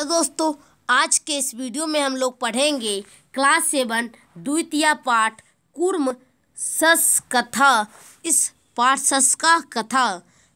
तो दोस्तों आज के इस वीडियो में हम लोग पढ़ेंगे क्लास सेवन द्वितीय पाठ कुर्म सस कथा इस पाठ सस का कथा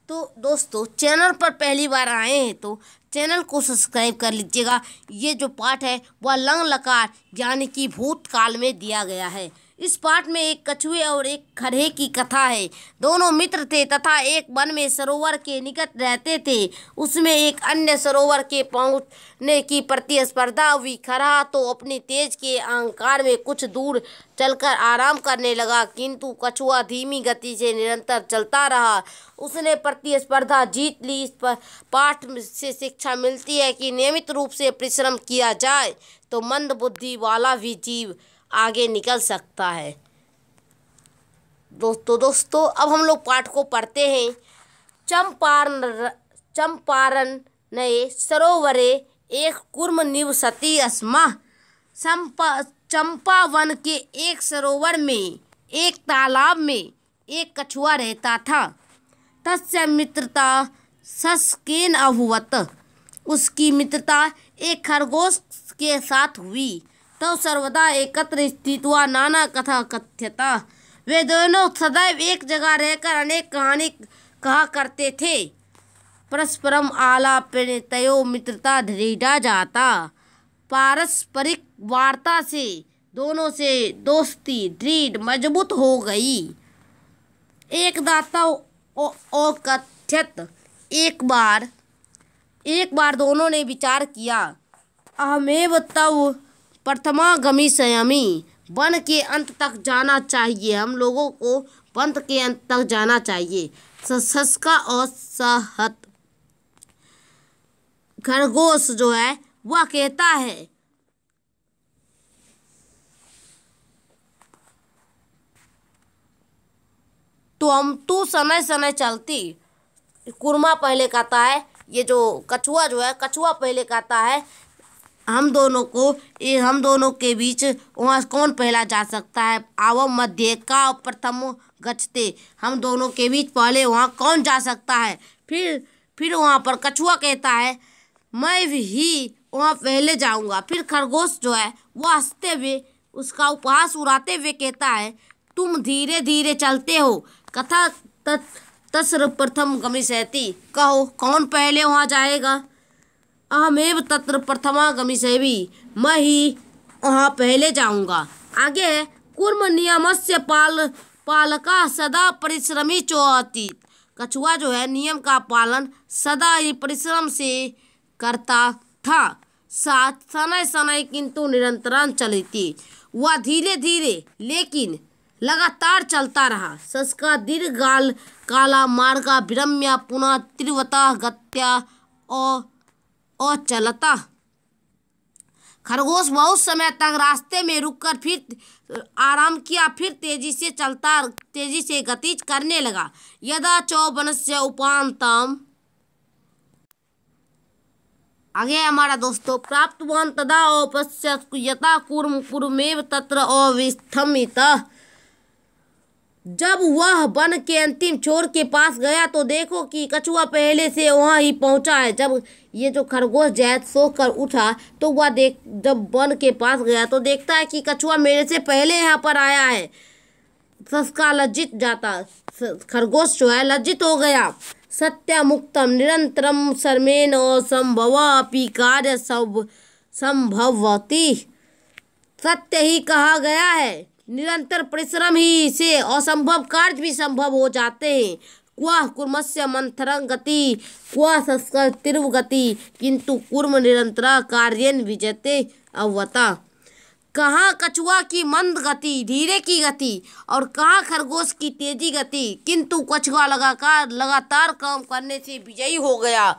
तो दोस्तों चैनल पर पहली बार आए हैं तो चैनल को सब्सक्राइब कर लीजिएगा ये जो पाठ है वह लंग लकार यानी कि भूतकाल में दिया गया है इस पाठ में एक कछुए और एक खरहे की कथा है दोनों मित्र थे तथा एक वन में सरोवर के निकट रहते थे उसमें एक अन्य सरोवर के पहुंचने की प्रतिस्पर्धा हुई खरहा तो अपनी तेज के अहंकार में कुछ दूर चलकर आराम करने लगा किंतु कछुआ धीमी गति से निरंतर चलता रहा उसने प्रतिस्पर्धा जीत ली इस पाठ से शिक्षा मिलती है कि नियमित रूप से परिश्रम किया जाए तो मंद बुद्धि वाला भी जीव आगे निकल सकता है दोस्तों दोस्तों अब हम लोग पाठ को पढ़ते हैं चंपारण चंपारण नए सरोवरे एक कुर्म निवसती अस्मा चंपा चंपावन के एक सरोवर में एक तालाब में एक कछुआ रहता था तस्य मित्रता सस्केन अभुवत उसकी मित्रता एक खरगोश के साथ हुई तब सर्वदा एकत्र स्थित हुआ नाना कथा कथ्यता वे दोनों सदैव एक जगह रहकर अनेक कहानी कहा करते थे परस्परम आला मित्रता ढीढ़ा जाता पारस्परिक वार्ता से दोनों से दोस्ती दृढ़ मजबूत हो गई एक दाता औकथ्यत एक बार एक बार दोनों ने विचार किया अहमेव तब प्रथमा गमी संयमी वन के अंत तक जाना चाहिए हम लोगों को वन के अंत तक जाना चाहिए सस्का और सहत खरगोश जो है वह कहता है तो हम तो समय समय चलती कुरमा पहले कहता है ये जो कछुआ जो है कछुआ पहले कहता है हम दोनों को ए, हम दोनों के बीच वहाँ कौन पहला जा सकता है आव मध्य का प्रथम गचते हम दोनों के बीच पहले वहाँ कौन जा सकता है फिर फिर वहाँ पर कछुआ कहता है मैं भी ही वहाँ पहले जाऊँगा फिर खरगोश जो है वो हंसते हुए उसका उपहास उड़ाते हुए कहता है तुम धीरे धीरे चलते हो कथा तत् तस्र प्रथम गमी सहती कहो कौन पहले वहाँ जाएगा अहमेव तत्र प्रथमा गमी से भी मैं ही वहाँ पहले जाऊँगा आगे कुर्म नियम से पाल पालका सदा परिश्रमी चौती कछुआ जो है नियम का पालन सदा ही परिश्रम से करता था साथ समय समय किंतु निरंतरण चलती वह धीरे धीरे लेकिन लगातार चलता रहा सस दीर्घ काल काला मार्ग विरम्य पुनः तीव्रता गत्या और और चलता खरगोश बहुत समय तक रास्ते में रुककर फिर आराम किया फिर तेजी से चलता तेजी से गति करने लगा यदा से उपांतम आगे हमारा दोस्तों प्राप्तवान तदा यथा कुर्म कुर्मेव तत्र अविस्थमितः जब वह वन के अंतिम छोर के पास गया तो देखो कि कछुआ पहले से वहाँ ही पहुँचा है जब ये जो खरगोश जैद सो कर उठा तो वह देख जब वन के पास गया तो देखता है कि कछुआ मेरे से पहले यहाँ पर आया है सस्का लज्जित जाता खरगोश जो है लज्जित हो गया मुक्तम निरंतरम शर्मेन असंभव अपी कार्य सब संभवती सत्य ही कहा गया है निरंतर परिश्रम ही से असंभव कार्य भी संभव हो जाते हैं क्वाह कुर्मस्य मंथरं गति क्वाह संस्कार तीव्र गति किंतु कुर्म निरंतर कार्यन विजयते अवता कहाँ कछुआ की मंद गति धीरे की गति और कहाँ खरगोश की तेजी गति किंतु कछुआ लगाकर लगातार काम करने से विजयी हो गया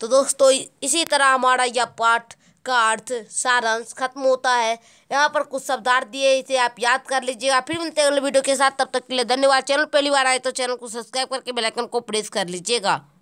तो दोस्तों इसी तरह हमारा यह पाठ का अर्थ सारांश खत्म होता है यहाँ पर कुछ शब्दार्थ दिए इसे आप याद कर लीजिएगा फिर मिलते हैं अगले वीडियो के साथ तब तक के लिए धन्यवाद चैनल पहली बार आए तो चैनल को सब्सक्राइब करके बेलाइकन को प्रेस कर लीजिएगा